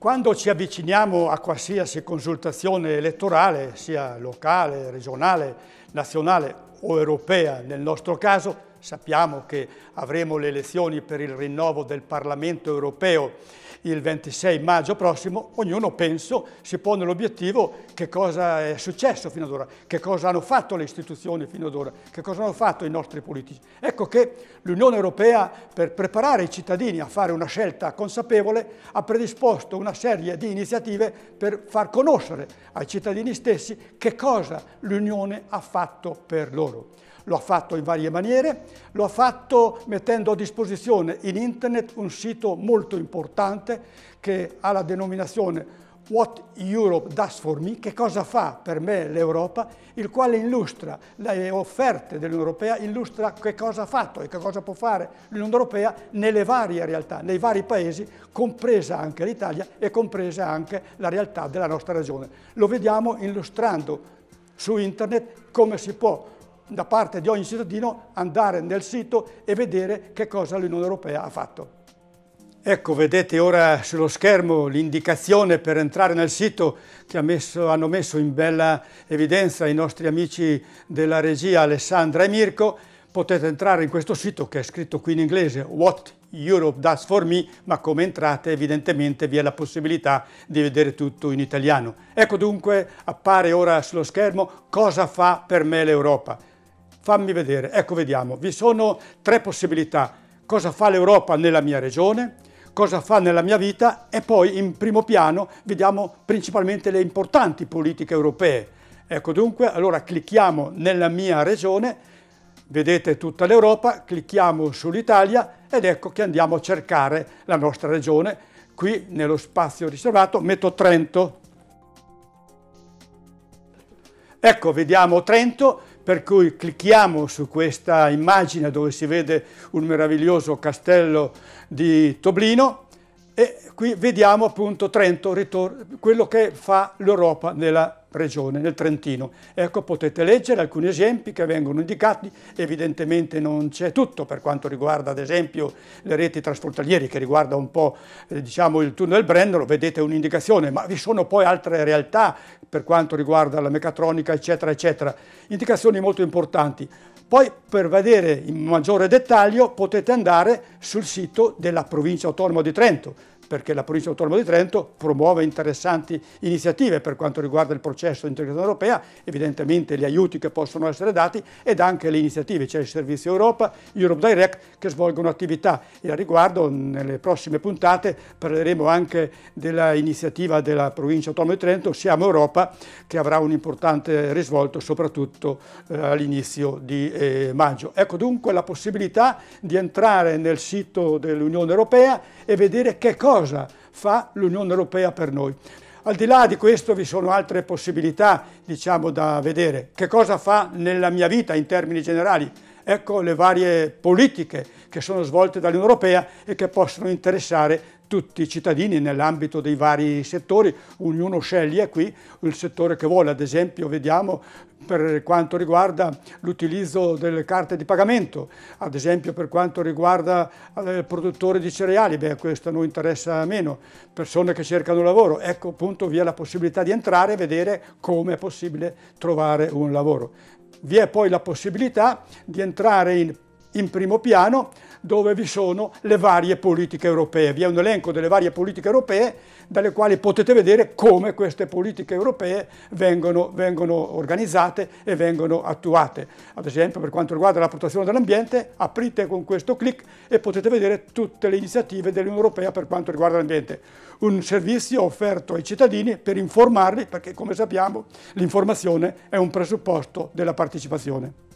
Quando ci avviciniamo a qualsiasi consultazione elettorale, sia locale, regionale, nazionale o europea nel nostro caso, sappiamo che avremo le elezioni per il rinnovo del Parlamento europeo il 26 maggio prossimo, ognuno penso si pone l'obiettivo che cosa è successo fino ad ora, che cosa hanno fatto le istituzioni fino ad ora, che cosa hanno fatto i nostri politici. Ecco che l'Unione Europea per preparare i cittadini a fare una scelta consapevole ha predisposto una serie di iniziative per far conoscere ai cittadini stessi che cosa l'Unione ha fatto per loro. Lo ha fatto in varie maniere, lo ha fatto mettendo a disposizione in internet un sito molto importante parte che ha la denominazione What Europe Does For Me, che cosa fa per me l'Europa, il quale illustra le offerte dell'Unione Europea, illustra che cosa ha fatto e che cosa può fare l'Unione Europea nelle varie realtà, nei vari paesi, compresa anche l'Italia e compresa anche la realtà della nostra regione. Lo vediamo illustrando su internet come si può da parte di ogni cittadino andare nel sito e vedere che cosa l'Unione Europea ha fatto. Ecco, vedete ora sullo schermo l'indicazione per entrare nel sito che messo, hanno messo in bella evidenza i nostri amici della regia Alessandra e Mirko. Potete entrare in questo sito che è scritto qui in inglese What Europe Does For Me, ma come entrate evidentemente vi è la possibilità di vedere tutto in italiano. Ecco dunque appare ora sullo schermo cosa fa per me l'Europa. Fammi vedere, ecco vediamo, vi sono tre possibilità. Cosa fa l'Europa nella mia regione? cosa fa nella mia vita e poi in primo piano vediamo principalmente le importanti politiche europee. Ecco dunque, allora clicchiamo nella mia regione, vedete tutta l'Europa, clicchiamo sull'Italia ed ecco che andiamo a cercare la nostra regione. Qui nello spazio riservato metto Trento. Ecco, vediamo Trento, per cui clicchiamo su questa immagine dove si vede un meraviglioso castello di Toblino e qui vediamo appunto Trento, quello che fa l'Europa nella regione, nel Trentino. Ecco, potete leggere alcuni esempi che vengono indicati, evidentemente non c'è tutto per quanto riguarda ad esempio le reti trasfrontaliere che riguarda un po' eh, diciamo, il tunnel del Brennero, vedete un'indicazione, ma vi sono poi altre realtà per quanto riguarda la meccatronica eccetera eccetera, indicazioni molto importanti. Poi per vedere in maggiore dettaglio potete andare sul sito della provincia autonoma di Trento, perché la provincia autonoma di Trento promuove interessanti iniziative per quanto riguarda il processo di integrazione europea, evidentemente gli aiuti che possono essere dati ed anche le iniziative, c'è il Servizio Europa, Europe Direct che svolgono attività e a riguardo nelle prossime puntate parleremo anche dell'iniziativa della provincia autonoma di Trento Siamo Europa che avrà un importante risvolto soprattutto eh, all'inizio di eh, maggio. Ecco dunque la possibilità di entrare nel sito dell'Unione Europea e vedere che cosa cosa fa l'Unione Europea per noi. Al di là di questo vi sono altre possibilità diciamo, da vedere. Che cosa fa nella mia vita in termini generali? Ecco le varie politiche che sono svolte dall'Unione Europea e che possono interessare tutti i cittadini nell'ambito dei vari settori, ognuno sceglie qui il settore che vuole, ad esempio vediamo per quanto riguarda l'utilizzo delle carte di pagamento, ad esempio per quanto riguarda eh, il produttore di cereali, beh questo non interessa meno, persone che cercano lavoro, ecco appunto vi è la possibilità di entrare e vedere come è possibile trovare un lavoro. Vi è poi la possibilità di entrare in in primo piano dove vi sono le varie politiche europee. Vi è un elenco delle varie politiche europee dalle quali potete vedere come queste politiche europee vengono, vengono organizzate e vengono attuate. Ad esempio per quanto riguarda la protezione dell'ambiente, aprite con questo clic e potete vedere tutte le iniziative dell'Unione Europea per quanto riguarda l'ambiente. Un servizio offerto ai cittadini per informarli, perché come sappiamo l'informazione è un presupposto della partecipazione.